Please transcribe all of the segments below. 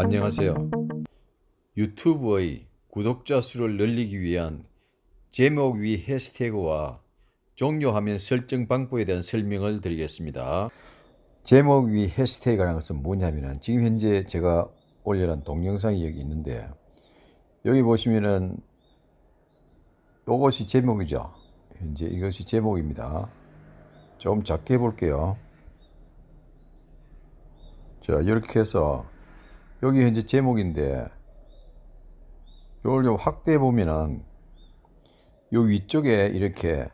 안녕하세요. 유튜브의 구독자 수를 늘리기 위한 제목 위 해시태그와 종료 화면 설정 방법에 대한 설명을 드리겠습니다. 제목 위 해시태그라는 것은 뭐냐면은 지금 현재 제가 올려놓은 동영상이 여기 있는데 여기 보시면은 이것이 제목이죠. 현재 이것이 제목입니다. 좀 작게 볼게요. 자, 이렇게 해서 여기 현재 제목인데 이걸 좀 확대해 보면은 요 위쪽에 이렇게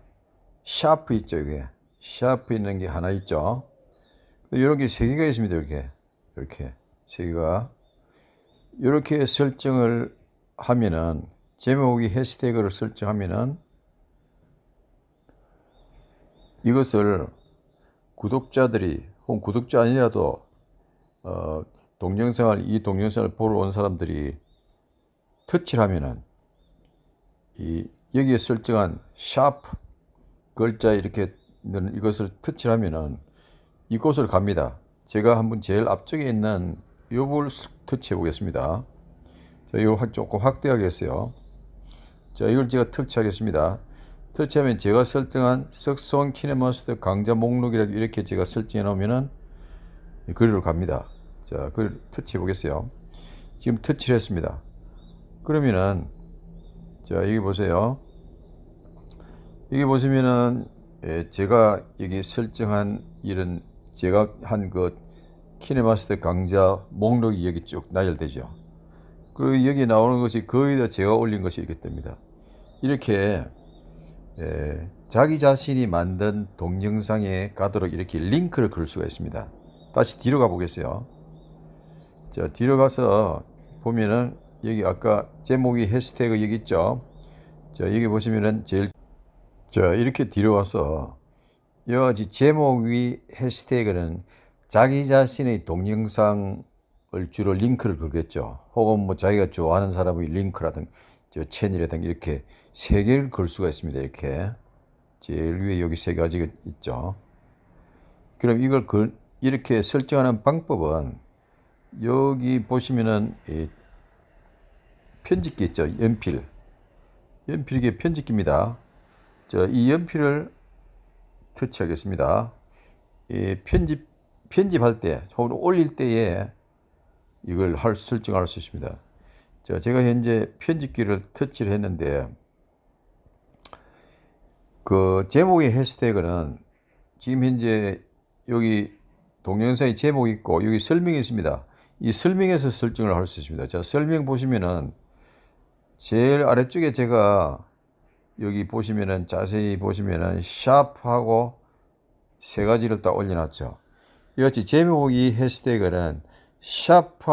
샤프 있죠 이게 샤프 있는 게 하나 있죠 이렇게 세 개가 있습니다 이렇게 이렇게 세 개가 이렇게 설정을 하면은 제목이 해시태그를 설정하면은 이것을 구독자들이 혹은 구독자 아니라도 어, 동영상을 이 동영상을 보러 온 사람들이 터치를 하면은 이 여기에 설정한 샤프 글자 이렇게 있는 이것을 터치를 하면은 이곳을 갑니다. 제가 한번 제일 앞쪽에 있는 요걸 터치해 보겠습니다. 자, 이걸 조금 확대하겠어요. 자, 이걸 제가 터치하겠습니다. 터치하면 제가 설정한 석소 키네마스터 강좌 목록이라고 이렇게 제가 설정해 놓으면은 그리로 갑니다. 자, 그걸 터치해 보겠어요. 지금 터치를 했습니다. 그러면은, 자, 여기 보세요. 여기 보시면은, 예, 제가 여기 설정한 이런, 제가 한 그 키네마스터 강좌 목록이 여기 쭉 나열되죠. 그리고 여기 나오는 것이 거의 다 제가 올린 것이 이렇게 됩니다. 이렇게, 예, 자기 자신이 만든 동영상에 가도록 이렇게 링크를 걸 수가 있습니다. 다시 뒤로 가보겠어요. 자, 뒤로 가서 보면은 여기 아까 제목이 해시태그 여기 있죠. 자, 여기 보시면은 제일 자, 이렇게 뒤로 와서 여러 가지 제목이 해시태그는 자기 자신의 동영상을 주로 링크를 걸겠죠. 혹은 뭐 자기가 좋아하는 사람의 링크라든 저 채널이라든 이렇게 세 개를 걸 수가 있습니다. 이렇게 제일 위에 여기 세 가지가 있죠. 그럼 이걸 걸, 이렇게 설정하는 방법은 여기 보시면은 이 예, 편집기 있죠. 연필. 연필 이 편집기입니다. 저이 연필을 터치하겠습니다. 이 편집 편집할 때, 혹은 올릴 때에 이걸 할 설정할 수 있습니다. 자, 제가 현재 편집기를 터치를 했는데 그 제목의 해시태그는 지금 현재 여기 동영상의 제목이 있고 여기 설명이 있습니다. 이 설명에서 설정을 할 수 있습니다. 자, 설명 보시면은 제일 아래쪽에 제가 여기 보시면은 자세히 보시면은 샵하고 세 가지를 딱 올려놨죠. 이같이 제목이 해시태그는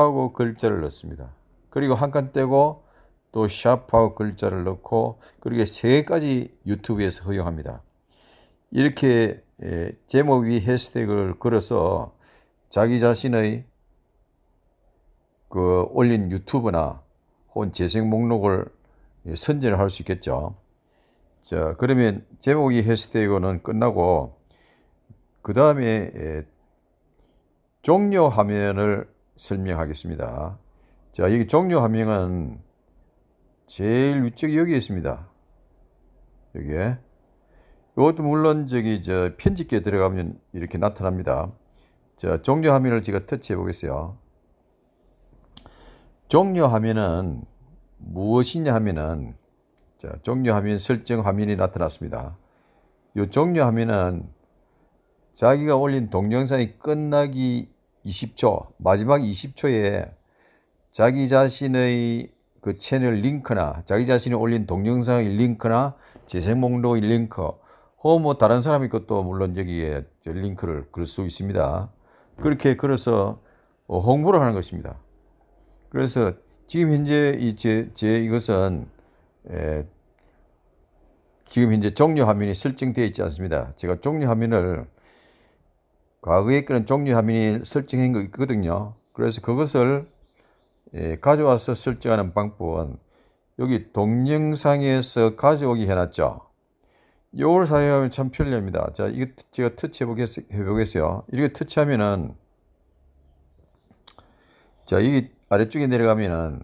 샵하고 글자를 넣습니다. 그리고 한 칸 떼고 또 샵하고 글자를 넣고 그리고 세 가지 유튜브에서 허용합니다. 이렇게 예, 제목 위 해시태그를 걸어서 자기 자신의 그 올린 유튜브나 혹은 재생 목록을 선전을 할 수 있겠죠. 자, 그러면 제목이 해시태그는 끝나고 그 다음에 예, 종료 화면을 설명하겠습니다. 자, 여기 종료 화면은 제일 위쪽에 여기 있습니다. 여기에 이것도 물론 저기 저 편집기에 들어가면 이렇게 나타납니다. 자, 종료 화면을 제가 터치해 보겠어요. 종료하면은 무엇이냐 하면은 자, 종료화면 설정 화면이 나타났습니다. 이 종료화면은 자기가 올린 동영상이 끝나기 20초, 마지막 20초에 자기 자신의 그 채널 링크나 자기 자신이 올린 동영상의 링크나 재생 목록의 링크, 혹뭐 뭐 다른 사람의 것도 물론 여기에 링크를 걸 수 있습니다. 그렇게 걸어서 홍보를 하는 것입니다. 그래서 지금 현재 이제 제 이것은 에, 지금 현재 종료 화면이 설정되어 있지 않습니다. 제가 종료 화면을 과거에 그런 종료 화면이 설정한 거 있거든요. 그래서 그것을 예, 가져와서 설정하는 방법은 여기 동영상에서 가져오기 해놨죠. 이걸 사용하면 참 편리합니다. 자, 이거 제가 터치해 보겠어요. 이렇게 터치하면은 자, 이게 아래쪽에 내려가면은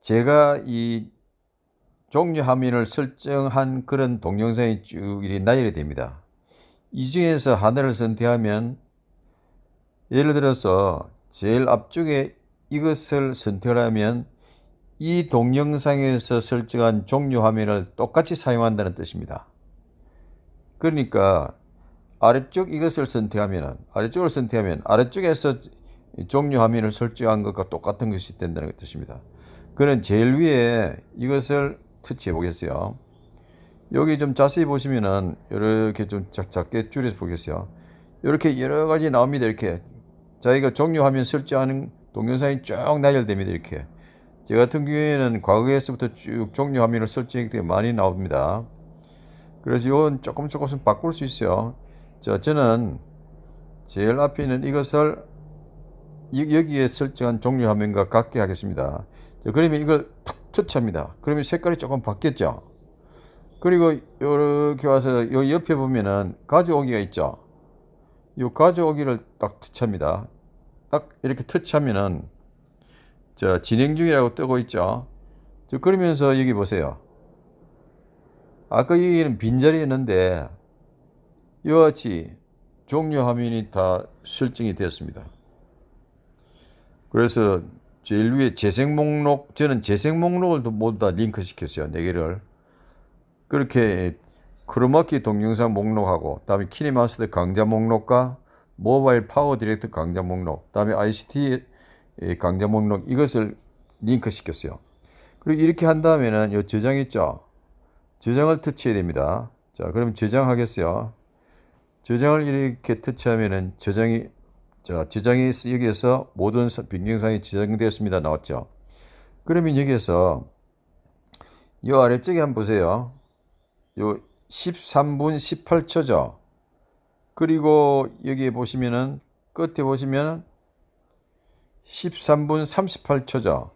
제가 이 종류 화면을 설정한 그런 동영상이 쭉 이렇게 나열이 됩니다. 이 중에서 하나를 선택하면 예를 들어서 제일 앞쪽에 이것을 선택하면 을이 동영상에서 설정한 종류 화면을 똑같이 사용한다는 뜻입니다. 그러니까 아래쪽 이것을 선택하면 아래쪽을 선택하면 아래쪽에서 종류 화면을 설정한 것과 똑같은 것이 된다는 뜻입니다. 그는 제일 위에 이것을 터치해 보겠어요. 여기 좀 자세히 보시면은 이렇게 좀 작게 줄여서 보겠어요. 이렇게 여러 가지 나옵니다. 이렇게 자기가 종류 화면 설정하는 동영상이 쭉 나열됩니다. 이렇게 제 같은 경우에는 과거에서부터 쭉 종류 화면을 설정했기 때문 많이 나옵니다. 그래서 이건 조금 조금씩 바꿀 수 있어요. 자, 저는 제일 앞에 있는 이것을 여기에 설정한 종류 화면과 같게 하겠습니다. 그러면 이걸 툭 터치합니다. 그러면 색깔이 조금 바뀌었죠. 그리고 이렇게 와서 요 옆에 보면은 가져오기가 있죠. 요 가져오기를 딱 터치합니다. 딱 이렇게 터치하면은 저 진행 중이라고 뜨고 있죠. 저 그러면서 여기 보세요. 아까 여기는 빈자리였는데 이와 같이 종료 화면이 다 설정이 되었습니다. 그래서 제일 위에 재생 목록, 저는 재생 목록을 모두 다 링크 시켰어요. 4개를. 그렇게 크로마키 동영상 목록하고, 다음에 키니마스터 강좌 목록과 모바일 파워 디렉터 강좌 목록, 다음에 ICT 강좌 목록 이것을 링크 시켰어요. 그리고 이렇게 한 다음에는 이 저장 있죠? 저장을 터치해야 됩니다. 자, 그럼 저장하겠어요. 저장을 이렇게 터치하면은 저장이 자, 지장이 여기에서 모든 변경사항이 지정되었습니다. 나왔죠. 그러면 여기에서 이 아래쪽에 한번 보세요. 요 13분 18초죠. 그리고 여기 에 보시면은 끝에 보시면 13분 38초죠.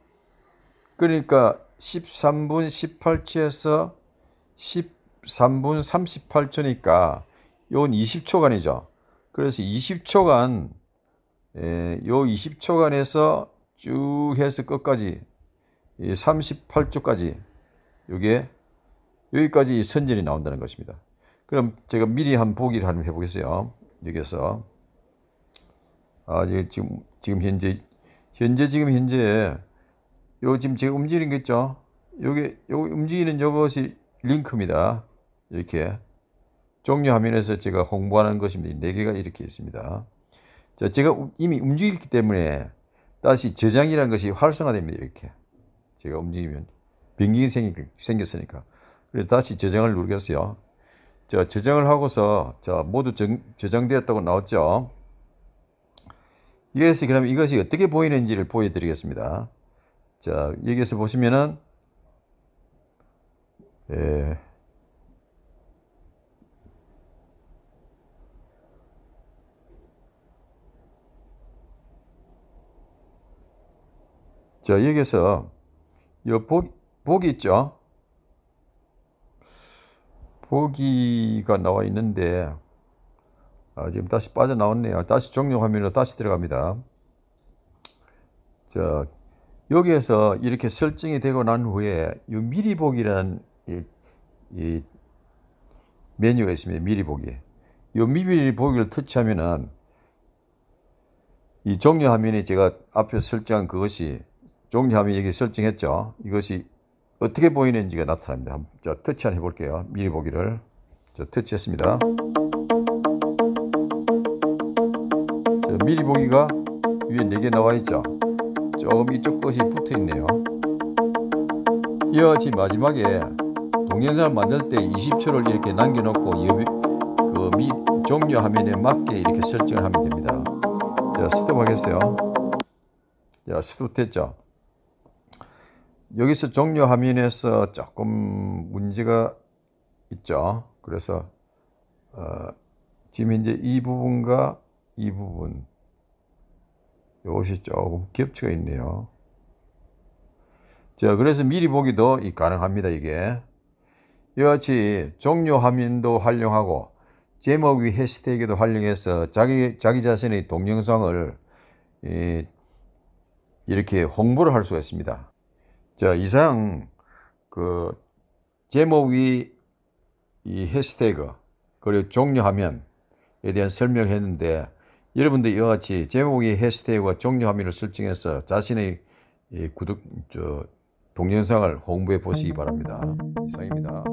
그러니까 13분 18초에서 13분 38초니까 요건 20초간이죠. 그래서 20초간 에, 예, 요 20초간에서 쭉 해서 끝까지 38초까지 요게 여기까지 선전이 나온다는 것입니다. 그럼 제가 미리 한 보기를 한번 해보겠어요. 여기서 아 지금 지금 현재 현재 지금 현재 요 지금 제가 움직이는 게 있죠? 요게 요 움직이는 요것이 링크입니다. 이렇게 종료 화면에서 제가 홍보하는 것입니다. 네 개가 이렇게 있습니다. 자, 제가 이미 움직였기 때문에 다시 저장이라는 것이 활성화됩니다. 이렇게. 제가 움직이면 변경이 생기, 생겼으니까. 그래서 다시 저장을 누르겠어요. 자, 저장을 하고서 자, 모두 정, 저장되었다고 나왔죠. 이래서 그럼 이것이 어떻게 보이는지를 보여드리겠습니다. 자, 여기서 에 보시면은 예, 자, 여기서 요 복, 복이 있죠? 보기가 나와 있는데 아, 지금 다시 빠져나왔네요. 다시 종료 화면으로 다시 들어갑니다. 자, 여기에서 이렇게 설정이 되고 난 후에 이 미리 보기라는 이, 이 메뉴가 있습니다. 미리 보기. 이 미리 보기를 터치하면은 이 종료 화면에 제가 앞에 설정한 그것이 종리하면 여기 설정했죠. 이것이 어떻게 보이는지가 나타납니다. 한번 저 터치 한번 해볼게요. 미리 보기를. 저 터치했습니다. 저 미리 보기가 위에 4개 나와 있죠. 조금 이쪽 것이 붙어 있네요. 이와 같이 마지막에 동영상을 만들 때 20초를 이렇게 남겨놓고 그 미, 종료 화면에 맞게 이렇게 설정을 하면 됩니다. 자, 스톱 하겠어요. 자, 스톱 됐죠. 여기서 종료 화면에서 조금 문제가 있죠. 그래서 어, 지금 이제 이 부분과 이 부분 이것이 조금 겹쳐가 있네요. 자, 그래서 미리 보기도 가능합니다. 이게 이와 같이 종료 화면도 활용하고 제목 위 해시태그도 활용해서 자기 자기 자신의 동영상을 이, 이렇게 홍보를 할 수가 있습니다. 자, 이상 그 제목이 이 해시태그 그리고 종료 화면에 대한 설명을 했는데 여러분들 이와 같이 제목이 해시태그와 종료 화면을 설정해서 자신의 구독 저 동영상을 홍보해 보시기 네, 바랍니다. 이상입니다.